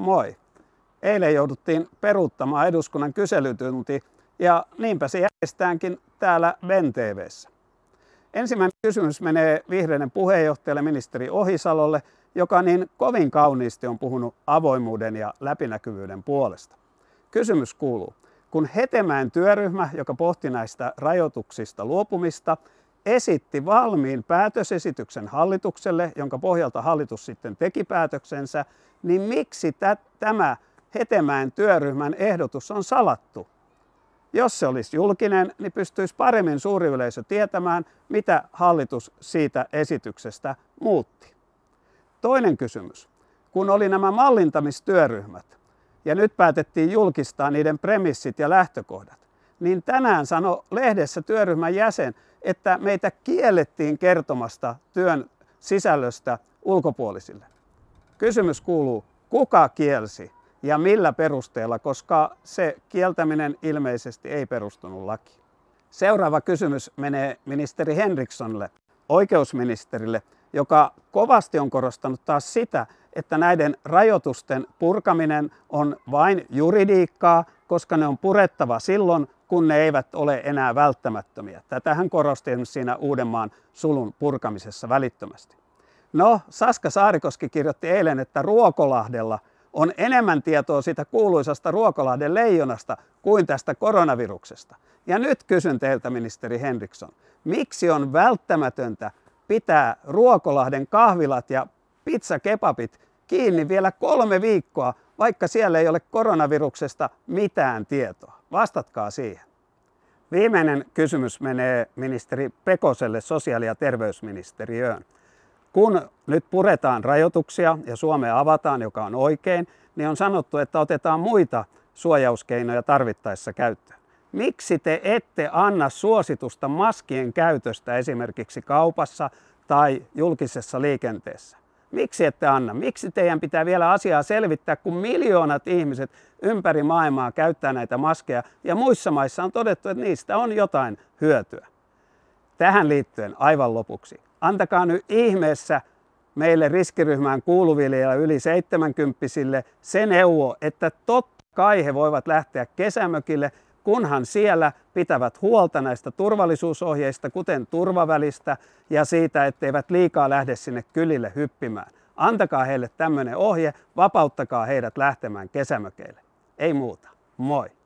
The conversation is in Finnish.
Moi. Eilen jouduttiin peruuttamaan eduskunnan kyselytunti ja niinpä se järjestetäänkin täällä mm. VenTVssä. Ensimmäinen kysymys menee vihreiden puheenjohtajalle ministeri Ohisalolle, joka niin kovin kauniisti on puhunut avoimuuden ja läpinäkyvyyden puolesta. Kysymys kuuluu, kun Hetemäen työryhmä, joka pohti näistä rajoituksista luopumista, esitti valmiin päätösesityksen hallitukselle, jonka pohjalta hallitus sitten teki päätöksensä, niin miksi tämä Hetemäen työryhmän ehdotus on salattu? Jos se olisi julkinen, niin pystyisi paremmin suuri yleisö tietämään, mitä hallitus siitä esityksestä muutti. Toinen kysymys. Kun oli nämä mallintamistyöryhmät ja nyt päätettiin julkistaa niiden premissit ja lähtökohdat, niin tänään sanoi lehdessä työryhmän jäsen, että meitä kiellettiin kertomasta työn sisällöstä ulkopuolisille. Kysymys kuuluu, kuka kielsi ja millä perusteella, koska se kieltäminen ilmeisesti ei perustunut lakiin. Seuraava kysymys menee ministeri Henrikssonille, oikeusministerille, joka kovasti on korostanut taas sitä, että näiden rajoitusten purkaminen on vain juridiikkaa koska ne on purettava silloin, kun ne eivät ole enää välttämättömiä. Tätähän korosti esimerkiksi siinä Uudenmaan sulun purkamisessa välittömästi. No, Saska Saarikoski kirjoitti eilen, että Ruokolahdella on enemmän tietoa siitä kuuluisasta Ruokolahden leijonasta kuin tästä koronaviruksesta. Ja nyt kysyn teiltä, ministeri Henriksson, miksi on välttämätöntä pitää Ruokolahden kahvilat ja pizzakepapit kiinni vielä kolme viikkoa, vaikka siellä ei ole koronaviruksesta mitään tietoa? Vastatkaa siihen. Viimeinen kysymys menee ministeri Pekoselle sosiaali- ja terveysministeriöön. Kun nyt puretaan rajoituksia ja Suomea avataan, joka on oikein, niin on sanottu, että otetaan muita suojauskeinoja tarvittaessa käyttöön. Miksi te ette anna suositusta maskien käytöstä esimerkiksi kaupassa tai julkisessa liikenteessä? Miksi ette anna? Miksi teidän pitää vielä asiaa selvittää, kun miljoonat ihmiset ympäri maailmaa käyttää näitä maskeja ja muissa maissa on todettu, että niistä on jotain hyötyä. Tähän liittyen aivan lopuksi. Antakaa nyt ihmeessä meille riskiryhmään kuuluville ja yli 70 se neuvo, että totta kai he voivat lähteä kesämökille kunhan siellä pitävät huolta näistä turvallisuusohjeista, kuten turvavälistä ja siitä, etteivät liikaa lähde sinne kylille hyppimään. Antakaa heille tämmöinen ohje, vapauttakaa heidät lähtemään kesämökeille. Ei muuta. Moi!